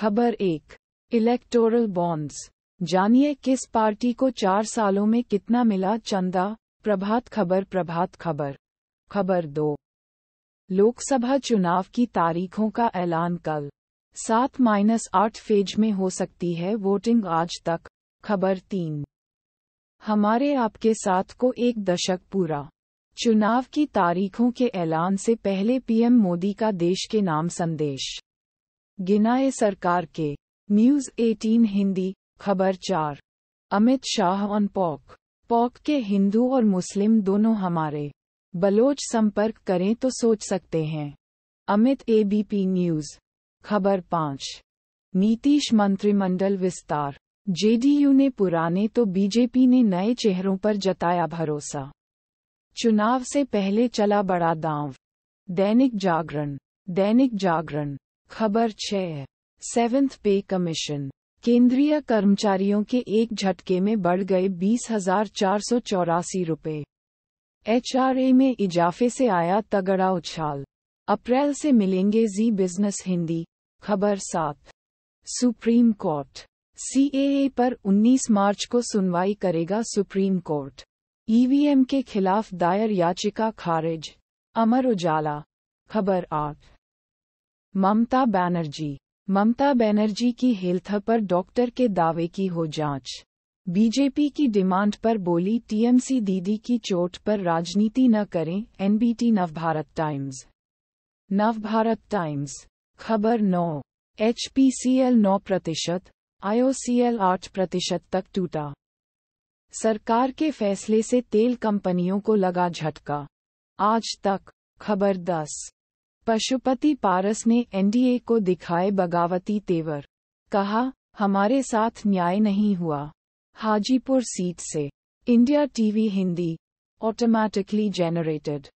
खबर एक electoral bonds जानिए किस पार्टी को चार सालों में कितना मिला चंदा प्रभात खबर प्रभात खबर खबर दो लोकसभा चुनाव की तारीखों का ऐलान कल सात माइनस आठ फेज में हो सकती है वोटिंग आज तक खबर तीन हमारे आपके साथ को एक दशक पूरा चुनाव की तारीखों के ऐलान से पहले पीएम मोदी का देश के नाम संदेश गिनाए सरकार के न्यूज 18 हिंदी खबर चार Amit Shah on PoK PoK के हिंदू और मुस्लिम दोनों हमारे बलोच संपर्क करें तो सोच सकते हैं अमित एबीपी न्यूज खबर पाँच नीतीश मंत्रिमंडल विस्तार जेडीयू ने पुराने तो बीजेपी ने नए चेहरों पर जताया भरोसा चुनाव से पहले चला बड़ा दांव दैनिक जागरण दैनिक जागरण खबर छह सेवेंथ पे कमीशन केंद्रीय कर्मचारियों के एक झटके में बढ़ गए बीस हजार चार सौ चौरासी रुपये एच में इजाफे से आया तगड़ा उछाल अप्रैल से मिलेंगे जी बिजनेस हिंदी खबर सात सुप्रीम कोर्ट सीएए पर 19 मार्च को सुनवाई करेगा सुप्रीम कोर्ट ईवीएम के खिलाफ दायर याचिका खारिज अमर उजाला खबर आठ ममता बैनर्जी ममता बैनर्जी की हेल्थ पर डॉक्टर के दावे की हो जांच बीजेपी की डिमांड पर बोली टीएमसी दीदी की चोट पर राजनीति न करें NBT Navbharat Times Navbharat Times खबर नौ एचपीसीएल नौ प्रतिशत आईओसीएल आठ प्रतिशत तक टूटा सरकार के फैसले से तेल कंपनियों को लगा झटका आज तक खबर दस पशुपति पारस ने एनडीए को दिखाए बगावती तेवर कहा हमारे साथ न्याय नहीं हुआ हाजीपुर सीट से India TV Hindi automatically generated